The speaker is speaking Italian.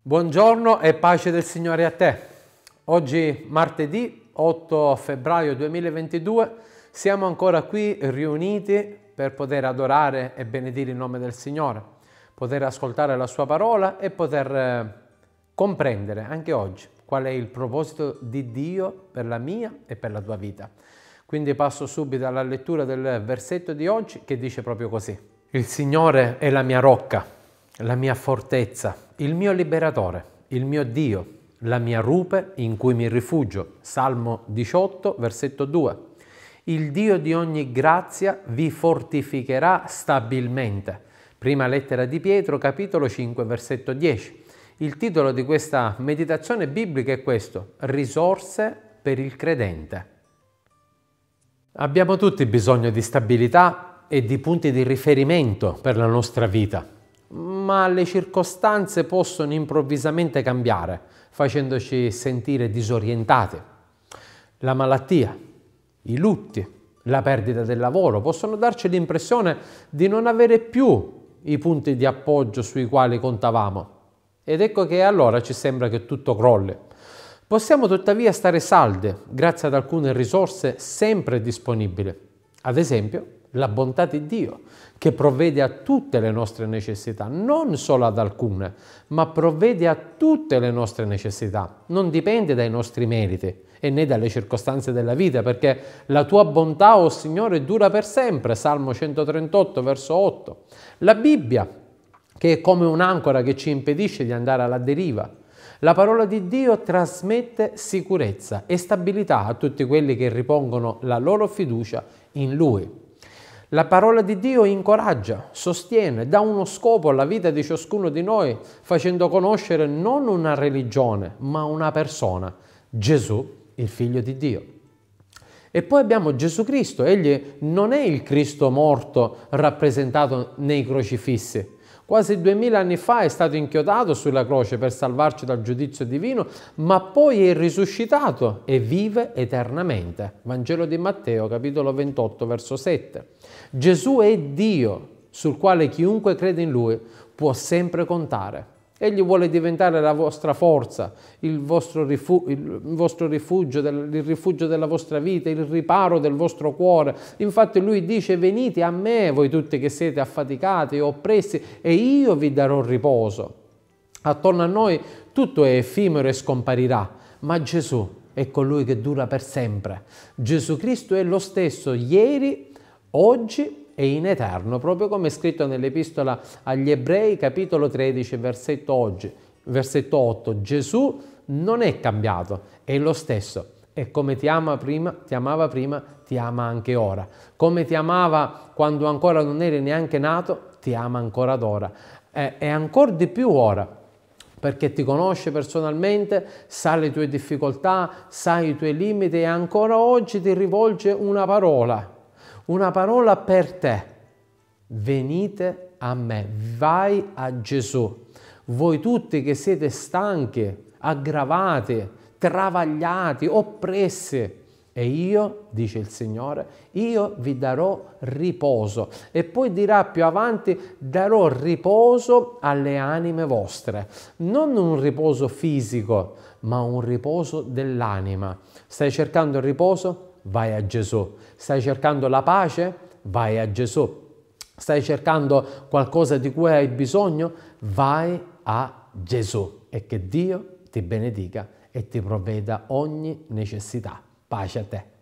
Buongiorno e pace del Signore a te. Oggi martedì 8 febbraio 2022 siamo ancora qui riuniti per poter adorare e benedire il nome del Signore, poter ascoltare la sua parola e poter eh, comprendere anche oggi qual è il proposito di Dio per la mia e per la tua vita. Quindi passo subito alla lettura del versetto di oggi che dice proprio così. Il Signore è la mia rocca la mia fortezza, il mio liberatore, il mio Dio, la mia rupe in cui mi rifugio. Salmo 18, versetto 2. Il Dio di ogni grazia vi fortificherà stabilmente. Prima lettera di Pietro, capitolo 5, versetto 10. Il titolo di questa meditazione biblica è questo, Risorse per il credente. Abbiamo tutti bisogno di stabilità e di punti di riferimento per la nostra vita ma le circostanze possono improvvisamente cambiare, facendoci sentire disorientati. La malattia, i lutti, la perdita del lavoro possono darci l'impressione di non avere più i punti di appoggio sui quali contavamo. Ed ecco che allora ci sembra che tutto crolli. Possiamo tuttavia stare saldi grazie ad alcune risorse sempre disponibili, ad esempio la bontà di Dio che provvede a tutte le nostre necessità, non solo ad alcune, ma provvede a tutte le nostre necessità. Non dipende dai nostri meriti e né dalle circostanze della vita, perché la tua bontà, o oh Signore, dura per sempre. Salmo 138, verso 8. La Bibbia, che è come un'ancora che ci impedisce di andare alla deriva. La parola di Dio trasmette sicurezza e stabilità a tutti quelli che ripongono la loro fiducia in Lui. La parola di Dio incoraggia, sostiene, dà uno scopo alla vita di ciascuno di noi, facendo conoscere non una religione, ma una persona, Gesù, il figlio di Dio. E poi abbiamo Gesù Cristo, egli non è il Cristo morto rappresentato nei crocifissi, Quasi duemila anni fa è stato inchiodato sulla croce per salvarci dal giudizio divino, ma poi è risuscitato e vive eternamente. Vangelo di Matteo, capitolo 28, verso 7. Gesù è Dio, sul quale chiunque crede in Lui può sempre contare. Egli vuole diventare la vostra forza, il vostro, rifugio, il vostro rifugio, il rifugio della vostra vita, il riparo del vostro cuore. Infatti lui dice venite a me voi tutti che siete affaticati e oppressi e io vi darò riposo. Attorno a noi tutto è effimero e scomparirà, ma Gesù è colui che dura per sempre. Gesù Cristo è lo stesso ieri, oggi e in eterno, proprio come è scritto nell'epistola agli ebrei capitolo 13 versetto, oggi, versetto 8. Gesù non è cambiato, è lo stesso e come ti, ama prima, ti amava prima, ti ama anche ora. Come ti amava quando ancora non eri neanche nato, ti ama ancora d'ora. Eh, e ancora di più ora, perché ti conosce personalmente, sa le tue difficoltà, sa i tuoi limiti e ancora oggi ti rivolge una parola, una parola per te. Venite a me, vai a Gesù. Voi tutti che siete stanchi, aggravati, travagliati, oppressi, e io, dice il Signore, io vi darò riposo. E poi dirà più avanti, darò riposo alle anime vostre. Non un riposo fisico, ma un riposo dell'anima. Stai cercando il riposo? Vai a Gesù. Stai cercando la pace? Vai a Gesù. Stai cercando qualcosa di cui hai bisogno? Vai a Gesù e che Dio ti benedica e ti provveda ogni necessità. Pace a te.